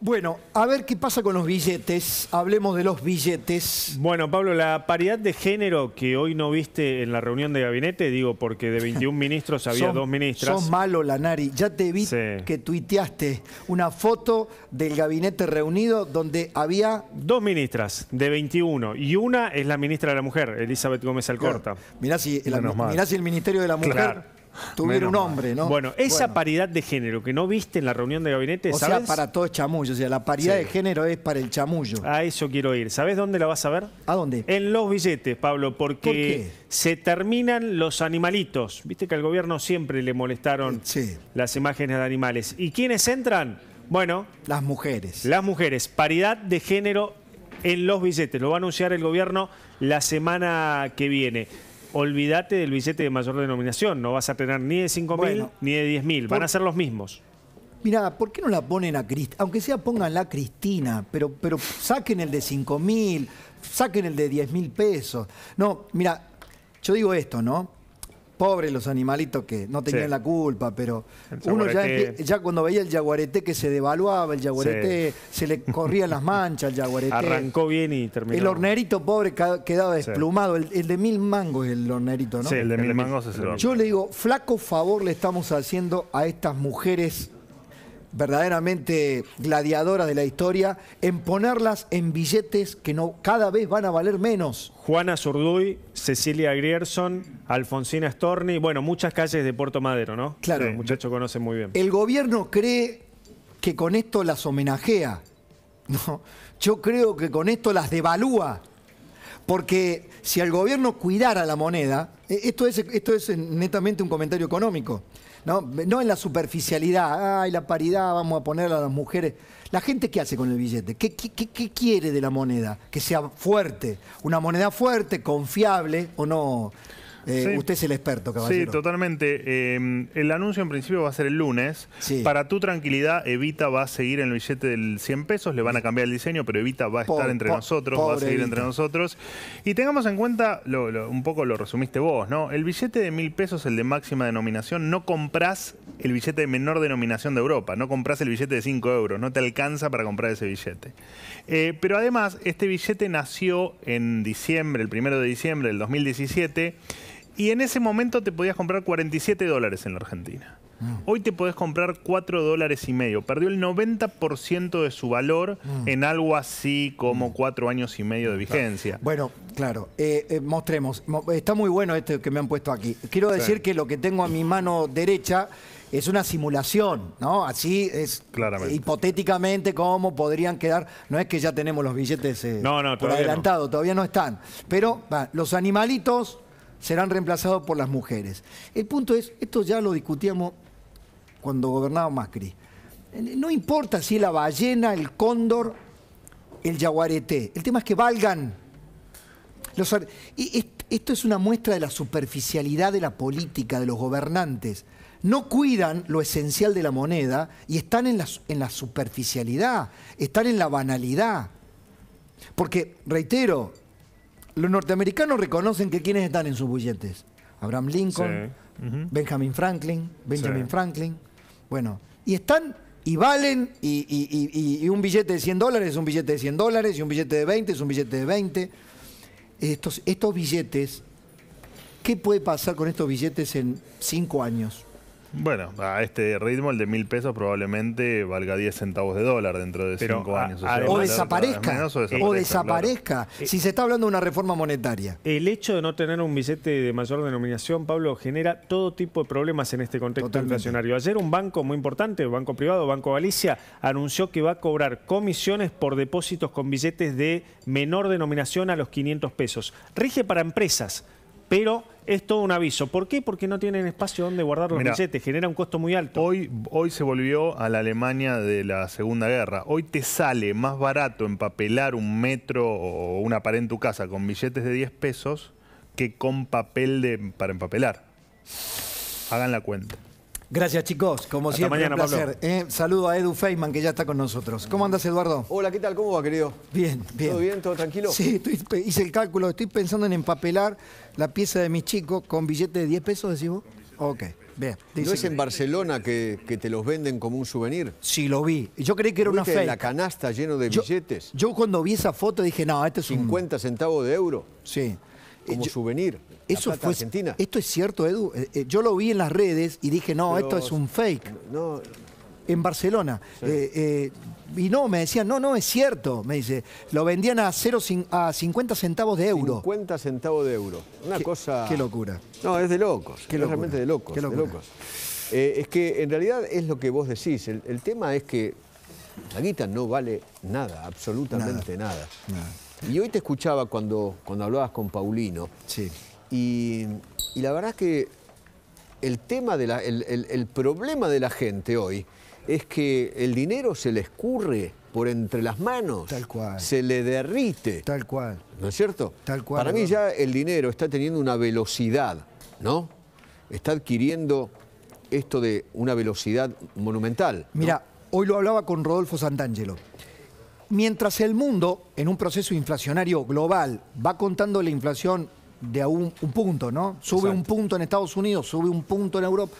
Bueno, a ver qué pasa con los billetes. Hablemos de los billetes. Bueno, Pablo, la paridad de género que hoy no viste en la reunión de gabinete, digo, porque de 21 ministros había dos ministras. Son malo, Lanari. Ya te vi que tuiteaste una foto del gabinete reunido donde había... Dos ministras de 21 y una es la ministra de la Mujer, Elizabeth Gómez Alcorta. Mirá, si el, si el Ministerio de la Mujer tuviera un hombre, ¿no? Bueno, esa paridad de género que no viste en la reunión de gabinete, o sea, para todo chamullo, o sea, la paridad de género es para el chamullo. A eso quiero ir. ¿Sabes dónde la vas a ver? ¿A dónde? En los billetes, Pablo, porque se terminan los animalitos. Viste que al gobierno siempre le molestaron eh, las imágenes de animales. ¿Y quiénes entran? Bueno, las mujeres. Las mujeres, paridad de género en los billetes. Lo va a anunciar el gobierno la semana que viene olvídate del billete de mayor denominación. No vas a tener ni de 5.000 ni de 10.000. Van a ser los mismos. Mira, ¿por qué no la ponen a Cristina? Aunque sea pónganla la Cristina, pero, pero saquen el de 5.000, saquen el de 10.000 pesos. No, mira, yo digo esto, ¿no? Pobres los animalitos que no tenían la culpa, pero uno ya, cuando veía el yaguareté que se devaluaba, el yaguareté, se le corrían las manchas el jaguarete Arrancó bien y terminó. El hornerito pobre quedaba desplumado, el, de mil mangos es el hornerito, ¿no? Sí, el de mil mangos es el hornerito. Yo le digo, flaco favor le estamos haciendo a estas mujeres verdaderamente gladiadora de la historia, en ponerlas en billetes que no, cada vez van a valer menos. Juana Zurduy, Cecilia Grierson, Alfonsina Storni, bueno, muchas calles de Puerto Madero, ¿no? Claro. El muchacho conoce muy bien. El gobierno cree que con esto las homenajea. No, yo creo que con esto las devalúa. Porque si el gobierno cuidara la moneda, e-, esto es, esto es netamente un comentario económico, ¿no? en la superficialidad, ay, la paridad, vamos a ponerla a las mujeres. La gente, ¿qué hace con el billete? qué quiere de la moneda? Que sea fuerte, una moneda fuerte, confiable o no eh, usted es el experto, caballero. Sí, totalmente. Em, el anuncio en principio va a ser el lunes. Para tu tranquilidad, Evita va a seguir en el billete del 100 pesos. Le van a cambiar el diseño, pero Evita va a estar entre nosotros, va a seguir entre nosotros. Y tengamos en cuenta, un poco lo resumiste vos, ¿no? El billete de mil pesos, el de máxima denominación, no comprás el billete de menor denominación de Europa. No comprás el billete de 5 euros. No te alcanza para comprar ese billete. Eh, pero además, este billete nació en diciembre, el primero de diciembre del 2017 y en ese momento te podías comprar 47 dólares en la Argentina. Mm. Hoy te podés comprar 4 dólares y medio. Perdió el 90% de su valor mm. en algo así como 4 mm. años y medio de vigencia. Bueno, claro. Eh, eh, mostremos. Está muy bueno este que me han puesto aquí. Quiero decir que lo que tengo a mi mano derecha es una simulación, ¿no? Así es hipotéticamente cómo podrían quedar. No es que ya tenemos los billetes eh, por adelantado, todavía no están. Pero los animalitos serán reemplazados por las mujeres. El punto es, esto ya lo discutíamos cuando gobernaba Macri. Eh, no importa si la ballena, el cóndor, el yaguareté. El tema es que valgan. esto es una muestra de la superficialidad de la política, de los gobernantes. No cuidan lo esencial de la moneda y están en la superficialidad, están en la banalidad. Porque, reitero, los norteamericanos reconocen que quienes están en sus billetes. Abraham Lincoln, Benjamin Franklin, Benjamin Franklin. Bueno, y están y valen y, un billete de 100 dólares es un billete de 100 dólares y un billete de 20 es un billete de 20. Estos, estos billetes, ¿qué puede pasar con estos billetes en 5 años? Bueno, a este ritmo el de mil pesos probablemente valga 10 centavos de dólar dentro de 5 cinco años. O, desaparezca, o, desaparezca, Si se está hablando de una reforma monetaria. El hecho de no tener un billete de mayor denominación, Pablo, genera todo tipo de problemas en este contexto inflacionario. Ayer un banco muy importante, Banco Privado, Banco Galicia, anunció que va a cobrar comisiones por depósitos con billetes de menor denominación a los 500 pesos. Rige para empresas pero es todo un aviso. ¿Por qué? Porque no tienen espacio donde guardar los billetes, genera un costo muy alto. Hoy, hoy se volvió a la Alemania de la Segunda Guerra. Hoy te sale más barato empapelar un metro o una pared en tu casa con billetes de 10 pesos que con papel para empapelar. Hagan la cuenta. Gracias, chicos. Como siempre, un placer. ¿eh? saludo a Edu Feynman, que ya está con nosotros. ¿Cómo andas, Eduardo? Hola, ¿qué tal? ¿Cómo va, querido? Bien, bien. ¿Todo bien? ¿Todo tranquilo? Sí, hice el cálculo. Estoy pensando en empapelar la pieza de mis chicos con billetes de 10 pesos, decimos. vos. Ok. Bien, ¿No es en Barcelona que, te los venden como un souvenir? Sí, lo vi. Yo creí que era una fe. la canasta lleno de billetes? Yo cuando vi esa foto dije, no, este es 50 un... 50 centavos de euro. Sí. Como souvenir. Eso fue, ¿Esto es cierto, Edu? Eh, eh, yo lo vi en las redes y dije, no, esto es un fake. No, en Barcelona. Eh, y no, me decían, no, no, es cierto. Me dice, lo vendían a, cero, a 50 centavos de euro. 50 centavos de euro. Una cosa. Qué locura. No, es de locos. es realmente de locos. es que en realidad es lo que vos decís. El, tema es que la guita no vale nada, absolutamente nada. Y hoy te escuchaba cuando, cuando hablabas con Paulino. Sí. Y, la verdad es que el tema, de el, problema de la gente hoy es que el dinero se le escurre por entre las manos. Tal cual. Se le derrite. Tal cual. ¿No es cierto? Tal cual. Para mí ya el dinero está teniendo una velocidad, ¿no? Está adquiriendo esto de una velocidad monumental. Mira, hoy lo hablaba con Rodolfo Santangelo. Mientras el mundo, en un proceso inflacionario global, va contando la inflación de a un, punto, ¿no? Sube un punto en Estados Unidos, sube un punto en Europa.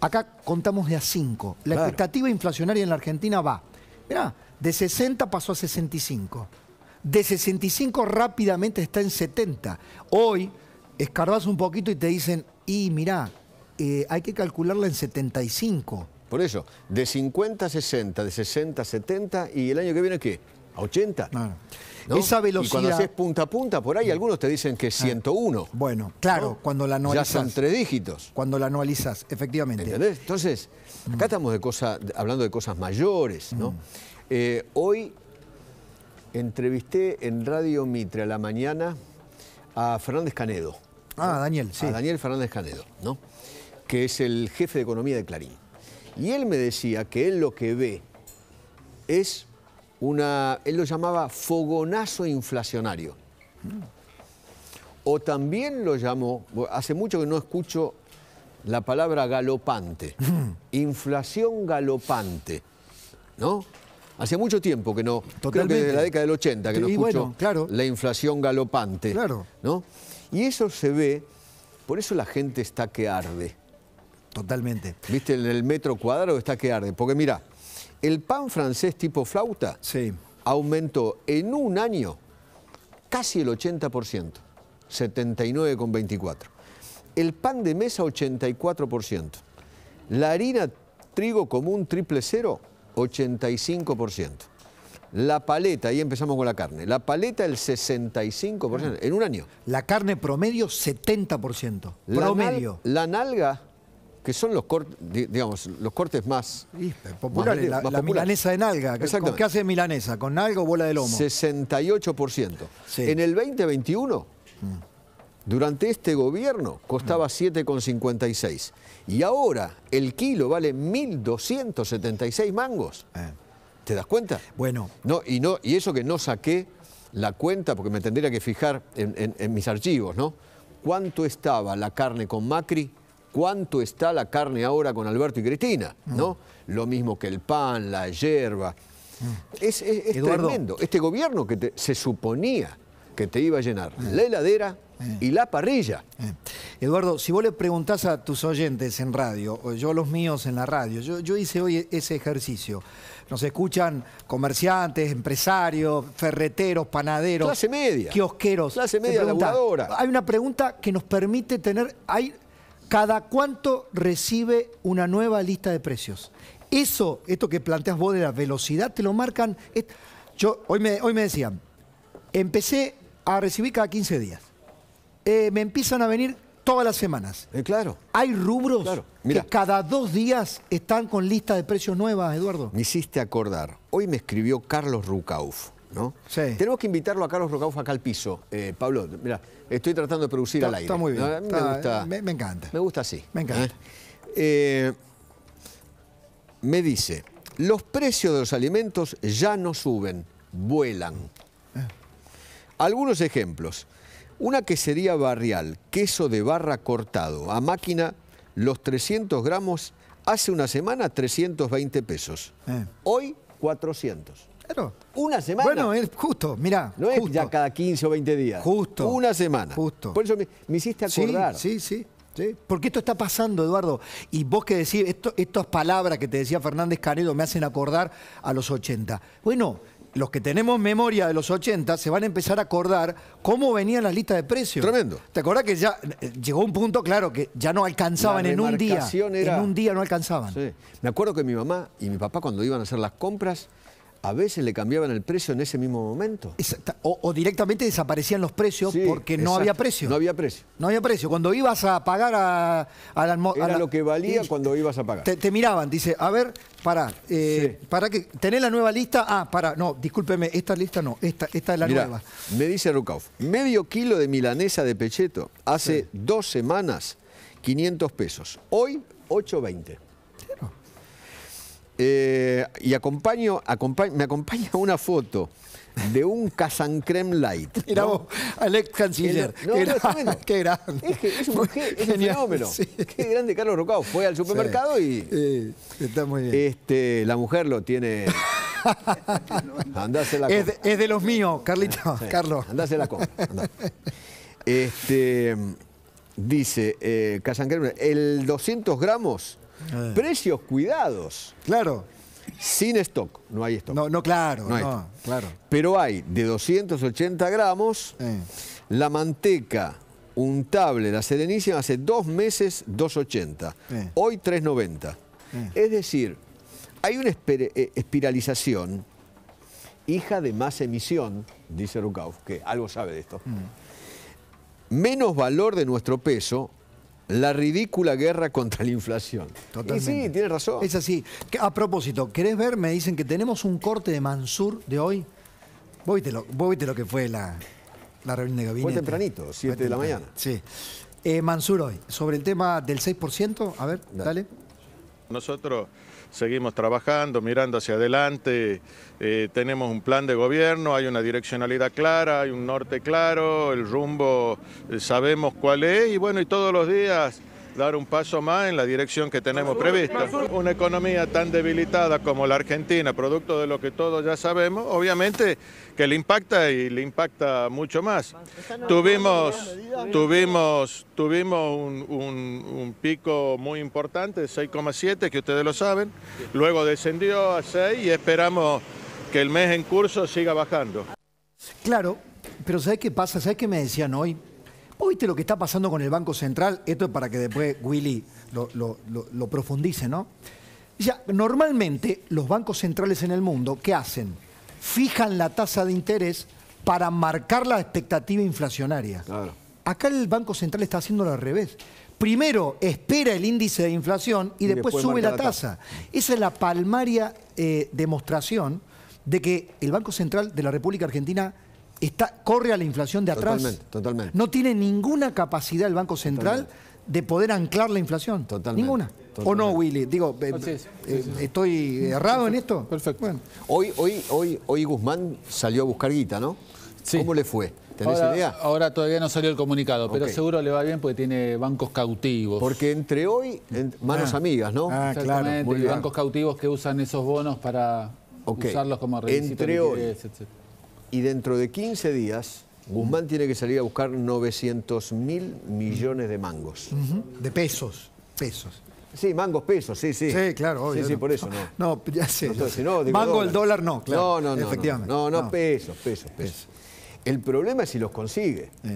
Acá contamos de a 5. La expectativa inflacionaria en la Argentina va. Mirá, de 60 pasó a 65. De 65 rápidamente está en 70. Hoy escarbas un poquito y te dicen, y mirá, eh, hay que calcularla en 75. Por eso, de 50 a 60, de 60 a 70 y el año que viene ¿qué? ¿A 80? Esa velocidad. Y cuando haces punta a punta, por ahí algunos te dicen que es 101. Ah. Bueno, claro, cuando la anualizas. Ya son tres dígitos. Cuando la anualizas, efectivamente. Entonces, acá mm. estamos de hablando de cosas mayores, ¿no? Mm. Eh, hoy entrevisté en Radio Mitre a la mañana a Fernández Canedo. Ah, Daniel, sí. A Daniel Fernández Canedo, ¿no? Que es el jefe de economía de Clarín. Y él me decía que él lo que ve es una, él lo llamaba fogonazo inflacionario. O también lo llamó, hace mucho que no escucho la palabra galopante, inflación galopante, ¿no? Hace mucho tiempo que no, creo que desde la década del 80 que no escucho claro. la inflación galopante, claro. ¿no? Y eso se ve, por eso la gente está que arde. Totalmente. ¿Viste? En el metro cuadrado está que arde. Porque mira, el pan francés tipo flauta sí. aumentó en un año casi el 80%, 79,24%. El pan de mesa 84%. La harina trigo común triple cero 85%. La paleta, ahí empezamos con la carne. La paleta el 65% en un año. La carne promedio 70%. promedio. la nalga que son los cortes, digamos, los cortes más populares. la, milanesa de nalga. ¿Con qué hace milanesa? ¿Con nalga o bola de lomo? 68%. En el 2021, durante este gobierno, costaba 7,56. Mm. Y ahora el kilo vale 1.276 mangos. Eh. ¿Te das cuenta? Bueno. No, y, no, y eso que no saqué la cuenta, porque me tendría que fijar en, en mis archivos, ¿no? ¿Cuánto estaba la carne con Macri cuánto está la carne ahora con Alberto y Cristina, ¿no? Lo mismo que el pan, la hierba. Es, tremendo. Este gobierno que se suponía que te iba a llenar eh. la heladera eh. y la parrilla. Eh. Eduardo, si vos le preguntás a tus oyentes en radio, o yo los míos en la radio, yo, hice hoy ese ejercicio. Nos escuchan comerciantes, empresarios, ferreteros, panaderos. Clase media. Kiosqueros. Clase media, laburadora. Hay una pregunta que nos permite tener... Hay, cada cuánto recibe una nueva lista de precios. Eso, esto que planteas vos de la velocidad, te lo marcan. Yo, hoy, me, hoy me decían, empecé a recibir cada 15 días. Eh, me empiezan a venir todas las semanas. Eh, claro. Hay rubros que cada dos días están con lista de precios nuevas, Eduardo. Me hiciste acordar. Hoy me escribió Carlos Rucauf tenemos que invitarlo a Carlos Rocaufa acá al piso. Eh, Pablo, mira, estoy tratando de producir al aire. Está muy bien. me, gusta, me, encanta. Me gusta así. Me encanta. ¿eh? Eh, me dice, los precios de los alimentos ya no suben, vuelan. Ah. Algunos ejemplos. Una quesería barrial, queso de barra cortado, a máquina, los 300 gramos, hace una semana 320 pesos. Hoy 400. Claro. Una semana. Bueno, es justo, mirá. No es ya cada 15 o 20 días. Justo. Una semana. Justo. Por eso me, hiciste acordar. Sí, sí, sí. Porque esto está pasando, Eduardo. Y vos que decís, esto, estas palabras que te decía Fernández Canedo me hacen acordar a los 80. Bueno, los que tenemos memoria de los 80 se van a empezar a acordar cómo venían las listas de precios. Tremendo. ¿Te acordás que ya eh, llegó un punto, claro, que ya no alcanzaban en un día? En un día no alcanzaban. Sí. Me acuerdo que mi mamá y mi papá cuando iban a hacer las compras a veces le cambiaban el precio en ese mismo momento. O, directamente desaparecían los precios porque no había precio. No había precio. No había precio. Cuando ibas a pagar a, la Era lo que valía cuando ibas a pagar. Te, miraban, dice, a ver, para, eh, para que, ¿tenés la nueva lista? Ah, para, no, discúlpeme, esta lista no, esta, esta es la nueva. Me dice Rukauf, medio kilo de milanesa de pecheto hace dos semanas, 500 pesos. Hoy, 820. Eh, y acompaño, me acompaña una foto de un Creme Light. ¿no? Mira vos, Alex canciller. no, qué, grande. Es, un, qué, fenómeno. Qué grande Carlos Rocao. Fue al supermercado y. Sí, está muy bien. Este, la mujer lo tiene. la es, de, es de los míos, Carlito. Carlos. andásela la compra. Este, dice eh, Creme el 200 gramos eh. Precios cuidados. Claro. Sin stock, no hay stock. No, claro. No claro. Pero hay de 280 gramos eh. la manteca untable, la serenísima, hace dos meses 280. Eh. Hoy 390. Es decir, hay una espiralización hija de más emisión, dice Rukauf, que algo sabe de esto. Mm. Menos valor de nuestro peso, la ridícula guerra contra la inflación. Totalmente. Y sí, tiene razón. Es así. A propósito, ¿querés ver? Me dicen que tenemos un corte de Mansur de hoy. Vos viste lo, que fue la, reunión de gabinete. Fue tempranito, 7 de la mañana. Sí. Eh, Mansur hoy, sobre el tema del 6%, a ver, dale. Nosotros seguimos trabajando, mirando hacia adelante, eh, tenemos un plan de gobierno, hay una direccionalidad clara, hay un norte claro, el rumbo eh, sabemos cuál es y bueno, y todos los días dar un paso más en la dirección que tenemos prevista. Una economía tan debilitada como la Argentina, producto de lo que todos ya sabemos, obviamente que le impacta y le impacta mucho más. Tuvimos, tuvimos, tuvimos un, pico muy importante, 6,7, que ustedes lo saben, luego descendió a 6 y esperamos que el mes en curso siga bajando. Claro, pero ¿sabe qué pasa? ¿Sabe qué me decían hoy? ¿Viste lo que está pasando con el Banco Central? Esto es para que después Willy lo, profundice, ¿no? Ya, normalmente los bancos centrales en el mundo, ¿qué hacen? Fijan la tasa de interés para marcar la expectativa inflacionaria. Acá el Banco Central está haciendo al revés. Primero espera el índice de inflación y, después, sube la tasa. Esa es la palmaria eh, demostración de que el Banco Central de la República Argentina corre a la inflación de atrás. Totalmente, totalmente. No tiene ninguna capacidad el Banco Central de poder anclar la inflación. Totalmente. Ninguna. ¿O no, Willy? Digo, eh, eh, ¿estoy errado en esto? Perfecto. Hoy, hoy, hoy, hoy Guzmán salió a buscar guita, ¿no? ¿Cómo le fue? ¿Tenés ahora, idea? Ahora todavía no salió el comunicado, pero seguro le va bien porque tiene bancos cautivos. Porque entre hoy, manos ah. amigas, ¿no? Ah, Exactamente, bancos cautivos que usan esos bonos para usarlos como Entre hoy y dentro de 15 días uh. Guzmán tiene que salir a buscar 900 mil millones de mangos. De pesos, pesos. Sí, mangos, pesos, sí, sí. Sí, claro, Sí, sí, por eso no. No, ya sé. No, Mango, el dólar no, claro. No, no, Efectivamente. No, no, pesos, pesos, pesos. El problema es si los consigue. Eh.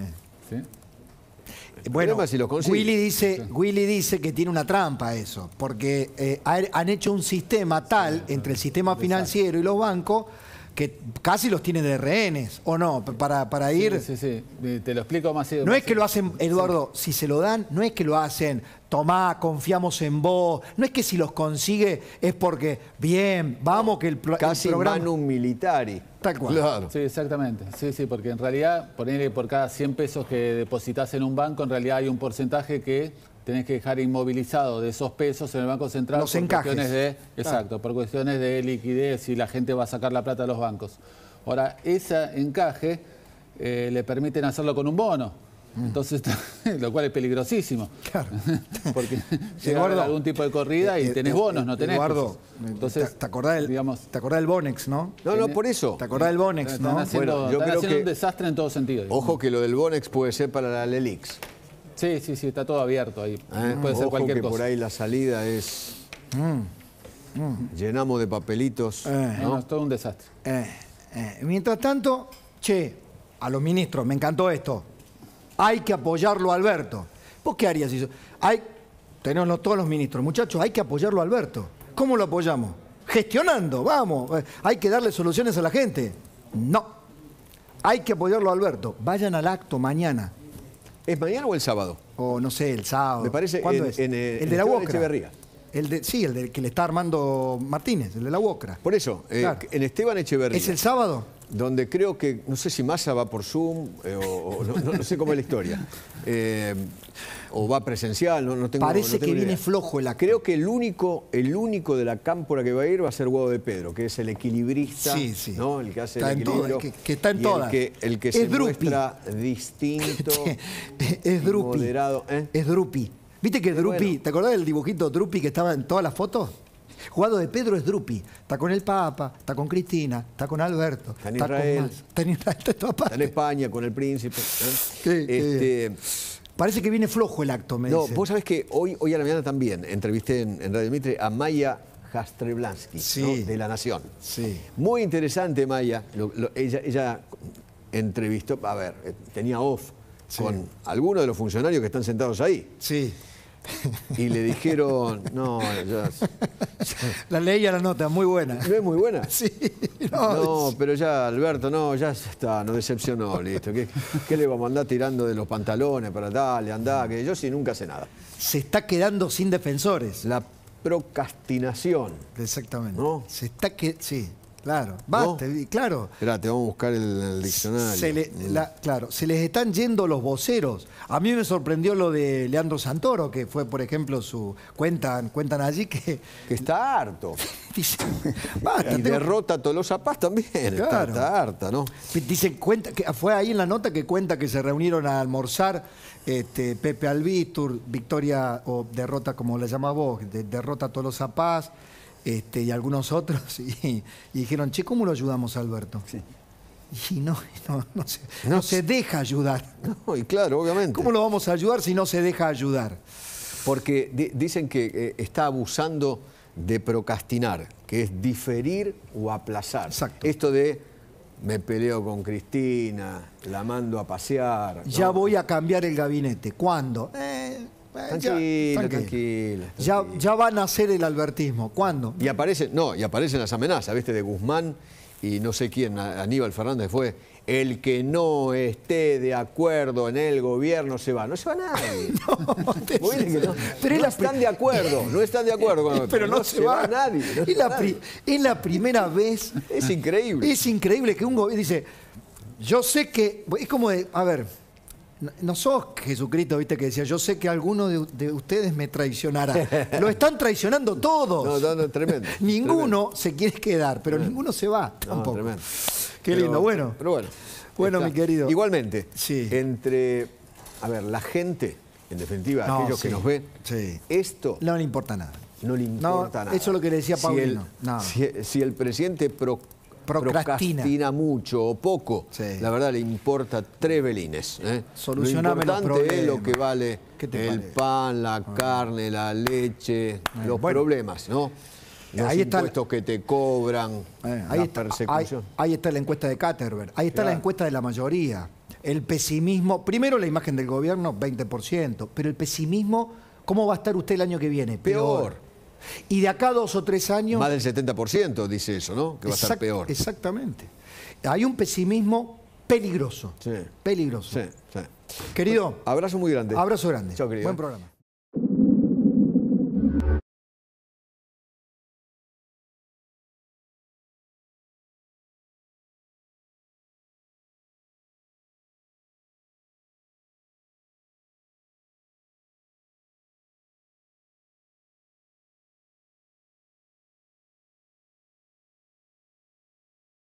El bueno, problema si los consigue. Willy dice, Willy dice que tiene una trampa eso, porque eh, han hecho un sistema tal entre el sistema financiero y los bancos que casi los tiene de rehenes, ¿o no? Para, para ir... Sí, sí, sí, eh, te lo explico más. No es que lo hacen, Eduardo, si se lo dan, no es que lo hacen, tomá, confiamos en vos, no es que si los consigue es porque, bien, vamos que el, programa... Casi un Claro. Sí, exactamente. Sí, sí, porque en realidad, ponerle por cada 100 pesos que depositas en un banco, en realidad hay un porcentaje que tenés que dejar inmovilizado de esos pesos en el Banco Central los por cuestiones de exacto, por cuestiones de liquidez y la gente va a sacar la plata a los bancos. Ahora, ese encaje eh, le permiten hacerlo con un bono. Mm. Entonces, lo cual es peligrosísimo. Claro. Porque llega algún tipo de corrida y eh, eh, tenés bonos, no tenés. Entonces, te, acordás del, digamos, te acordás del Bonex, ¿no? No, no, por eso. Te acordás del Bonex, ¿no? haciendo un desastre en todo sentido. Ojo que lo del Bonex puede ser para la Lelix. Sí, sí, sí, está todo abierto ahí. Ah, Puede ser cualquier que Por ahí la salida es. Mm, mm. Llenamos de papelitos. Eh. ¿no? es todo un desastre. Eh, eh. Mientras tanto, che, a los ministros, me encantó esto. Hay que apoyarlo a Alberto. ¿Vos qué harías Hay, tenemos todos los ministros, muchachos, hay que apoyarlo a Alberto. ¿Cómo lo apoyamos? Gestionando, vamos. Hay que darle soluciones a la gente. No. Hay que apoyarlo a Alberto. Vayan al acto mañana. ¿Es mañana o el sábado? O no sé, el sábado. Me parece ¿Cuándo es? Eh, el, de la El de, sí, el que le está armando Martínez, el de la UOCRA. Por eso, eh, en Esteban Echeverría. ¿Es el sábado? Donde creo que, no sé si Massa va por Zoom eh, o, no, sé cómo es la historia. o va presencial, no, no tengo Parece que viene flojo el Creo que el único, el único de la cámpora que va a ir va a ser Guado de Pedro, que es el equilibrista, sí, sí. El que hace está el equilibrio. En que, está en todas. El que, se drupi. distinto, es drupi. moderado. ¿eh? Es Drupi. ¿Viste que Drupi, te acordás del dibujito Drupi que estaba en todas las fotos? Jugado de Pedro es Drupi. Está con el Papa, está con Cristina, está con Alberto. Está en está en España con el príncipe. ¿eh? Este, Parece que viene flojo el acto, me No, vos sabés que hoy, hoy a la mañana también entrevisté en, Radio Mitre a Maya Jastreblansky, de La Nación. Sí. Muy interesante, Maya. ella, ella entrevistó, a ver, eh, tenía off con algunos de los funcionarios que están sentados ahí. Sí. Y le dijeron, no, ya... La leí a la nota, muy buena. ¿No es muy buena? Sí. No, pero ya, Alberto, no, ya está, nos decepcionó, listo. ¿Qué, le vamos a andar tirando de los pantalones para darle, andar? Que yo sí nunca hace nada. Se está quedando sin defensores. La procrastinación. Exactamente. ¿No? Se está que sí. Claro, basta, claro. Espera, te vamos a buscar el, el diccionario. claro, se les están yendo los voceros. A mí me sorprendió lo de Leandro Santoro, que fue, por ejemplo, su. Cuentan, cuentan allí que. Que está harto. y derrota a Tolosa Paz también. Está, harta, ¿no? cuenta, que fue ahí en la nota que cuenta que se reunieron a almorzar este, Pepe Albistur, victoria o derrota, como le llamás vos, derrota a Tolosa Paz. Este, y algunos otros, y, dijeron, che, ¿cómo lo ayudamos Alberto? Sí. Y no, no, no, se, deja ayudar. No, y claro, obviamente. ¿Cómo lo vamos a ayudar si no se deja ayudar? Porque dicen que eh, está abusando de procrastinar, que es diferir o aplazar. Exacto. Esto de me peleo con Cristina, la mando a pasear. Ya voy a cambiar el gabinete. ¿Cuándo? Eh, Tranquila, ya, Ya, va a nacer el albertismo. ¿Cuándo? Y aparecen, no, y aparecen las amenazas, ¿viste? De Guzmán y no sé quién, Aníbal Fernández fue. El que no esté de acuerdo en el gobierno se va. No se va nadie. no, están de acuerdo, no están de acuerdo Pero no, se, va, nadie. es, la la primera vez. Es increíble. Es increíble que un gobierno dice, yo sé que. Es como, de... a ver no sos Jesucristo, viste, que decía, yo sé que alguno de, ustedes me traicionará. Lo están traicionando todos. No, no, tremendo. ninguno se quiere quedar, pero ninguno se va tampoco. No, tremendo. Qué lindo, bueno. Pero bueno. Bueno, mi querido. Igualmente, sí. entre, a ver, la gente, en definitiva, aquellos que nos ven, esto... No le importa nada. No le importa nada. Eso es lo que le decía Pablo. Si el, presidente proclama procrastina, mucho o poco. La verdad le importa tres belines. ¿eh? lo importante es lo que vale el pan, la ah. carne, la leche, eh, los problemas, ¿no? Eh, los ahí impuestos que te cobran, ahí la persecución. Ahí, está la encuesta de Caterberg, ahí está la encuesta de la mayoría. El pesimismo, primero la imagen del gobierno, 20%, pero el pesimismo, ¿cómo va a estar usted el año que viene? Peor. Y de acá dos o tres años... Más del 70% dice eso, ¿no? Que va a estar peor. Exactamente. Hay un pesimismo peligroso. Sí. Peligroso. Sí, Querido. abrazo muy grande. Abrazo grande. Chao, querido. Buen programa.